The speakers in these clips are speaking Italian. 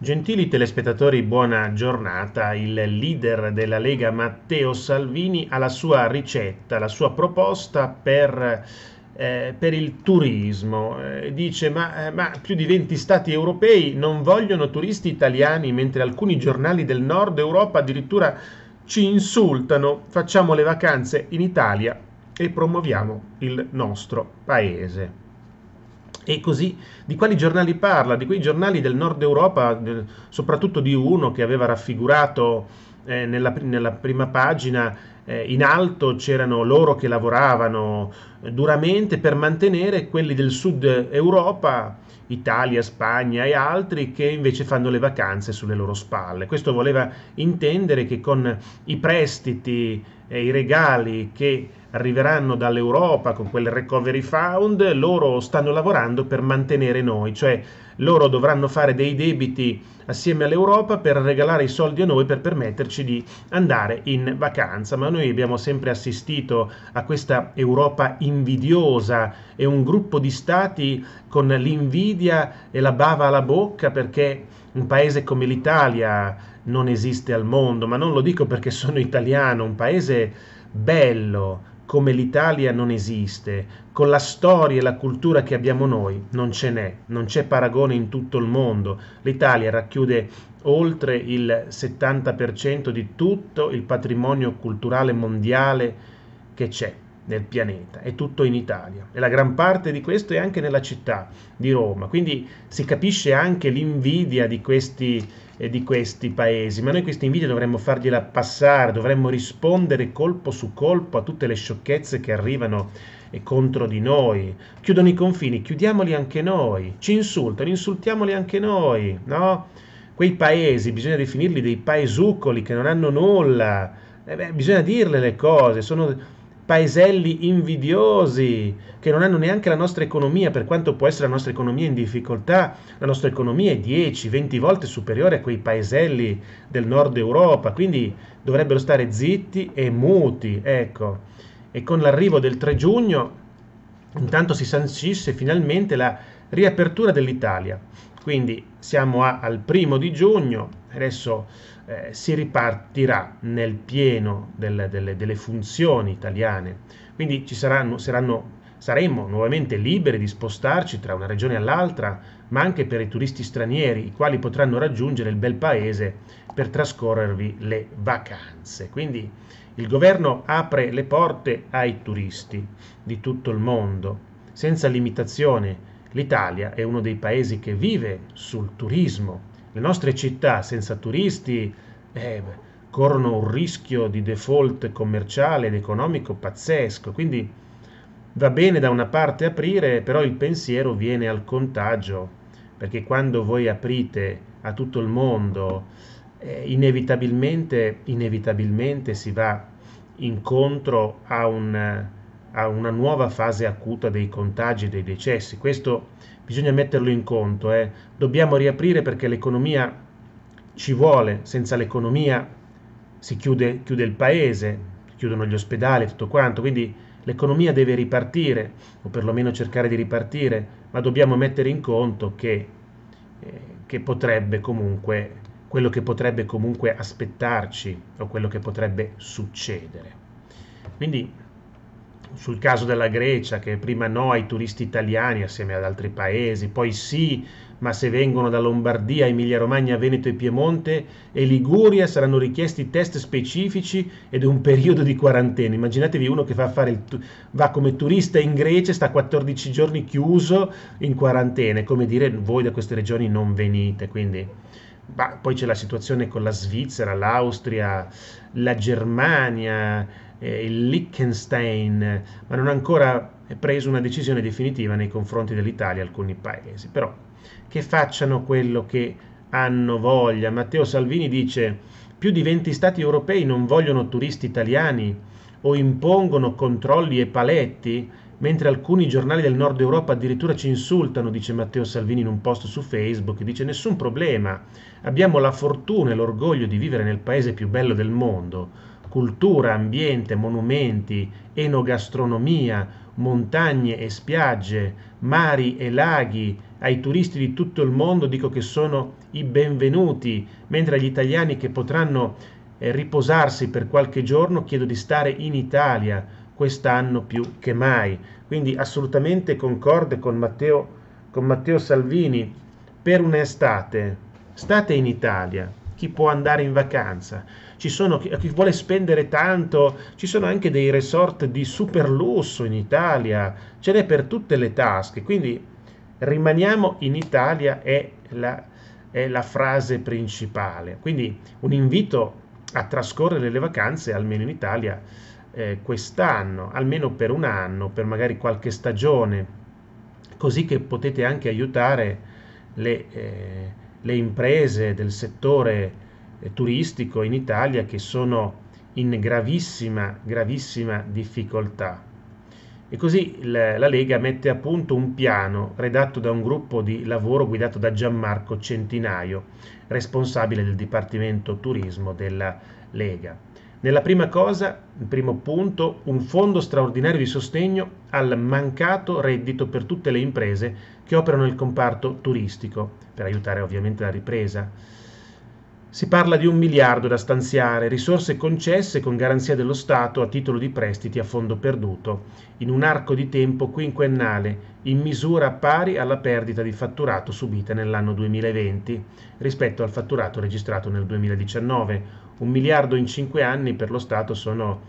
Gentili telespettatori, buona giornata. Il leader della Lega Matteo Salvini ha la sua ricetta, la sua proposta per, eh, per il turismo. Eh, dice ma, eh, ma più di 20 stati europei non vogliono turisti italiani, mentre alcuni giornali del nord Europa addirittura ci insultano. Facciamo le vacanze in Italia e promuoviamo il nostro paese. E così di quali giornali parla? Di quei giornali del nord Europa, soprattutto di uno che aveva raffigurato eh, nella, nella, prima pagina eh, in alto c'erano loro che lavoravano eh, duramente per mantenere quelli del sud Europa, Italia, Spagna e altri che invece fanno le vacanze sulle loro spalle. Questo voleva intendere che con i prestiti e i regali che arriveranno dall'Europa con quel recovery fund, loro stanno lavorando per mantenere noi, cioè loro dovranno fare dei debiti assieme all'Europa per regalare i soldi a noi per permetterci di andare in vacanza, ma noi abbiamo sempre assistito a questa Europa invidiosa e un gruppo di stati con l'invidia e la bava alla bocca perché un paese come l'Italia non esiste al mondo, ma non lo dico perché sono italiano, un paese bello, come l'Italia non esiste, con la storia e la cultura che abbiamo noi non ce n'è, non c'è paragone in tutto il mondo. L'Italia racchiude oltre il 70% di tutto il patrimonio culturale mondiale che c'è nel pianeta, è tutto in Italia e la gran parte di questo è anche nella città di Roma, quindi si capisce anche l'invidia di questi eh, di questi paesi, ma noi questa invidia dovremmo fargliela passare, dovremmo rispondere colpo su colpo a tutte le sciocchezze che arrivano e eh, contro di noi. Chiudono i confini, chiudiamoli anche noi. Ci insultano, insultiamoli anche noi, no? Quei paesi, bisogna definirli dei paesucoli che non hanno nulla. Eh beh, bisogna dirle le cose, sono paeselli invidiosi che non hanno neanche la nostra economia, per quanto può essere la nostra economia in difficoltà, la nostra economia è 10-20 volte superiore a quei paeselli del nord Europa, quindi dovrebbero stare zitti e muti, ecco. E con l'arrivo del 3 giugno intanto si sancisse finalmente la riapertura dell'Italia. Quindi siamo a, al primo di giugno, adesso eh, si ripartirà nel pieno del, delle, delle, funzioni italiane, quindi ci saranno, saranno, saremo nuovamente liberi di spostarci tra una regione all'altra, ma anche per i turisti stranieri, i quali potranno raggiungere il bel paese per trascorrervi le vacanze. Quindi il governo apre le porte ai turisti di tutto il mondo, senza limitazione, L'Italia è uno dei paesi che vive sul turismo. Le nostre città senza turisti eh, corrono un rischio di default commerciale ed economico pazzesco. Quindi va bene da una parte aprire, però il pensiero viene al contagio, perché quando voi aprite a tutto il mondo, eh, inevitabilmente, inevitabilmente si va incontro a un a una nuova fase acuta dei contagi e dei decessi. Questo bisogna metterlo in conto. Eh. Dobbiamo riaprire perché l'economia ci vuole, senza l'economia si chiude, chiude il paese, chiudono gli ospedali, tutto quanto. Quindi l'economia deve ripartire, o perlomeno cercare di ripartire, ma dobbiamo mettere in conto che, eh, che potrebbe comunque quello che potrebbe comunque aspettarci o quello che potrebbe succedere. Quindi sul caso della Grecia, che prima no ai turisti italiani assieme ad altri paesi, poi sì, ma se vengono da Lombardia, Emilia Romagna, Veneto e Piemonte e Liguria saranno richiesti test specifici ed un periodo di quarantena. Immaginatevi uno che va, tu- va come turista in Grecia, e sta 14 giorni chiuso in quarantena, è come dire voi da queste regioni non venite, quindi Bah, poi c'è la situazione con la Svizzera, l'Austria, la Germania, eh, il Liechtenstein, ma non ha ancora preso una decisione definitiva nei confronti dell'Italia alcuni paesi. Però che facciano quello che hanno voglia. Matteo Salvini dice più di 20 stati europei non vogliono turisti italiani o impongono controlli e paletti mentre alcuni giornali del nord Europa addirittura ci insultano, dice Matteo Salvini in un post su Facebook, dice nessun problema, abbiamo la fortuna e l'orgoglio di vivere nel paese più bello del mondo, cultura, ambiente, monumenti, enogastronomia, montagne e spiagge, mari e laghi, ai turisti di tutto il mondo dico che sono i benvenuti, mentre agli italiani che potranno eh, riposarsi per qualche giorno chiedo di stare in Italia, quest'anno più che mai. Quindi assolutamente concorde con Matteo, con Matteo Salvini per un'estate. State in Italia, chi può andare in vacanza, ci sono chi, vuole spendere tanto, ci sono anche dei resort di super lusso in Italia, ce n'è per tutte le tasche, quindi rimaniamo in Italia è la, è la frase principale. Quindi un invito a trascorrere le vacanze, almeno in Italia, eh, quest'anno, almeno per un anno, per magari qualche stagione, così che potete anche aiutare le, eh, le imprese del settore eh, turistico in Italia che sono in gravissima, gravissima difficoltà. E così la, la Lega mette a punto un piano redatto da un gruppo di lavoro guidato da Gianmarco Centinaio, responsabile del Dipartimento Turismo della Lega. Nella prima cosa, primo punto, un fondo straordinario di sostegno al mancato reddito per tutte le imprese che operano nel comparto turistico, per aiutare ovviamente la ripresa. Si parla di un miliardo da stanziare, risorse concesse con garanzia dello Stato a titolo di prestiti a fondo perduto, in un arco di tempo quinquennale, in misura pari alla perdita di fatturato subita nell'anno 2020 rispetto al fatturato registrato nel 2019, un miliardo in cinque anni per lo Stato sono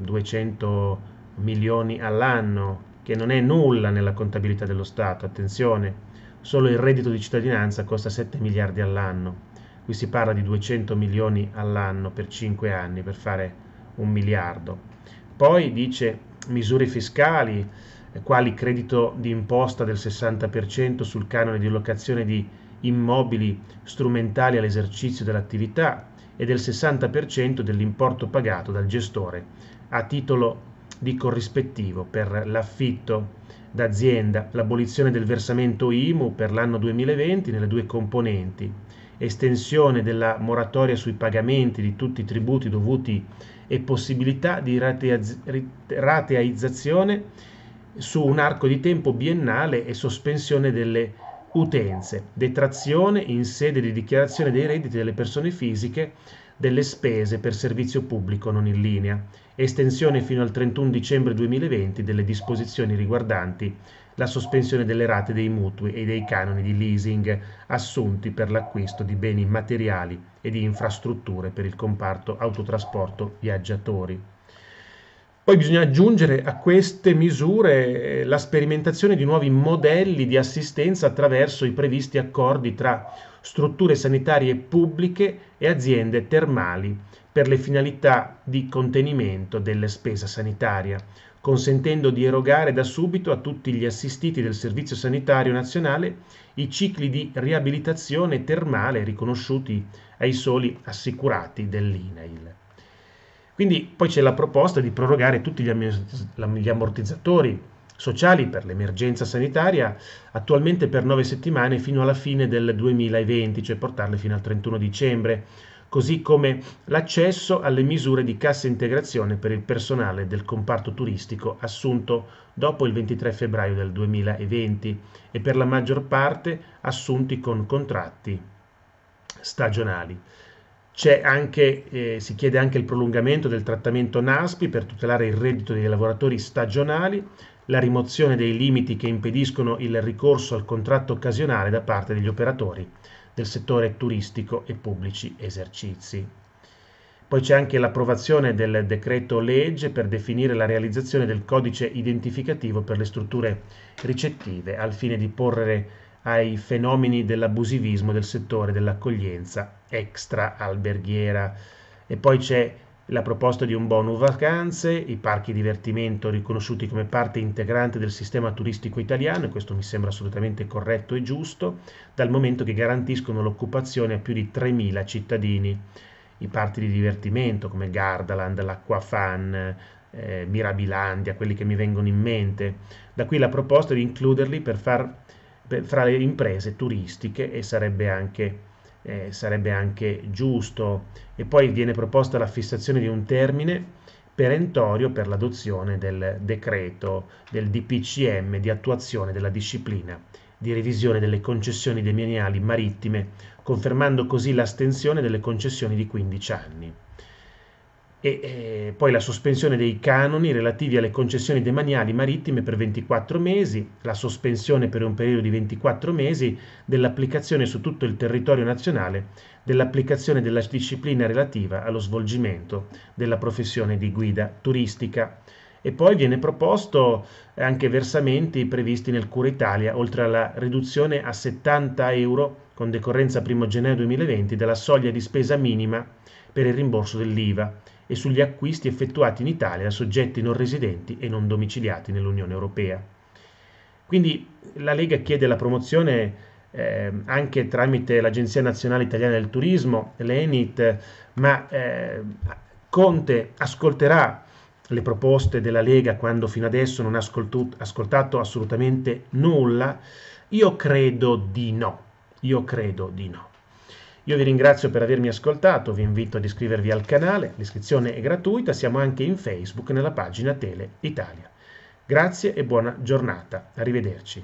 200 mm, milioni all'anno, che non è nulla nella contabilità dello Stato, attenzione, solo il reddito di cittadinanza costa 7 miliardi all'anno. Qui si parla di 200 milioni all'anno per cinque anni per fare un miliardo. Poi dice misure fiscali, eh, quali credito di imposta del 60% sul canone di locazione di immobili strumentali all'esercizio dell'attività, e del 60% dell'importo pagato dal gestore a titolo di corrispettivo per l'affitto d'azienda, l'abolizione del versamento IMU per l'anno 2020 nelle due componenti, estensione della moratoria sui pagamenti di tutti i tributi dovuti e possibilità di rateizzazione su un arco di tempo biennale e sospensione delle utenze, detrazione in sede di dichiarazione dei redditi delle persone fisiche delle spese per servizio pubblico non in linea, estensione fino al 31 dicembre 2020 delle disposizioni riguardanti la sospensione delle rate dei mutui e dei canoni di leasing assunti per l'acquisto di beni materiali e di infrastrutture per il comparto autotrasporto viaggiatori. Poi bisogna aggiungere a queste misure eh, la sperimentazione di nuovi modelli di assistenza attraverso i previsti accordi tra strutture sanitarie pubbliche e aziende termali per le finalità di contenimento della spesa sanitaria, consentendo di erogare da subito a tutti gli assistiti del Servizio Sanitario Nazionale i cicli di riabilitazione termale riconosciuti ai soli assicurati dell'INAIL. Quindi poi c'è la proposta di prorogare tutti gli ammortizzatori sociali per l'emergenza sanitaria attualmente per nove settimane fino alla fine del 2020, cioè portarle fino al 31 dicembre, così come l'accesso alle misure di cassa integrazione per il personale del comparto turistico assunto dopo il 23 febbraio del 2020 e per la maggior parte assunti con contratti stagionali. Anche, eh, si chiede anche il prolungamento del trattamento NASPI per tutelare il reddito dei lavoratori stagionali, la rimozione dei limiti che impediscono il ricorso al contratto occasionale da parte degli operatori del settore turistico e pubblici esercizi. Poi c'è anche l'approvazione del decreto legge per definire la realizzazione del codice identificativo per le strutture ricettive al fine di porre ai fenomeni dell'abusivismo del settore dell'accoglienza extra alberghiera. E poi c'è la proposta di un bonus vacanze, i parchi divertimento riconosciuti come parte integrante del sistema turistico italiano, e questo mi sembra assolutamente corretto e giusto, dal momento che garantiscono l'occupazione a più di 3.000 cittadini. I parchi di divertimento come Gardaland, l'Aquafan, eh, Mirabilandia, quelli che mi vengono in mente. Da qui la proposta di includerli per far, per, fra le imprese turistiche e sarebbe anche eh, sarebbe anche giusto. E poi viene proposta la fissazione di un termine perentorio per l'adozione del decreto del DPCM di attuazione della disciplina di revisione delle concessioni demaniali marittime, confermando così l'astensione delle concessioni di 15 anni e eh, poi la sospensione dei canoni relativi alle concessioni demaniali marittime per 24 mesi, la sospensione per un periodo di 24 mesi dell'applicazione su tutto il territorio nazionale dell'applicazione della disciplina relativa allo svolgimento della professione di guida turistica. E poi viene proposto eh, anche versamenti previsti nel Cura Italia, oltre alla riduzione a 70 euro con decorrenza 1 gennaio 2020 della soglia di spesa minima per il rimborso dell'IVA e sugli acquisti effettuati in Italia da soggetti non residenti e non domiciliati nell'Unione Europea. Quindi la Lega chiede la promozione eh, anche tramite l'Agenzia Nazionale Italiana del Turismo, l'ENIT, ma eh, Conte ascolterà le proposte della Lega quando fino adesso non ha ascoltato assolutamente nulla? Io credo di no, io credo di no. Io vi ringrazio per avermi ascoltato, vi invito ad iscrivervi al canale, l'iscrizione è gratuita, siamo anche in Facebook nella pagina Tele Italia. Grazie e buona giornata, arrivederci.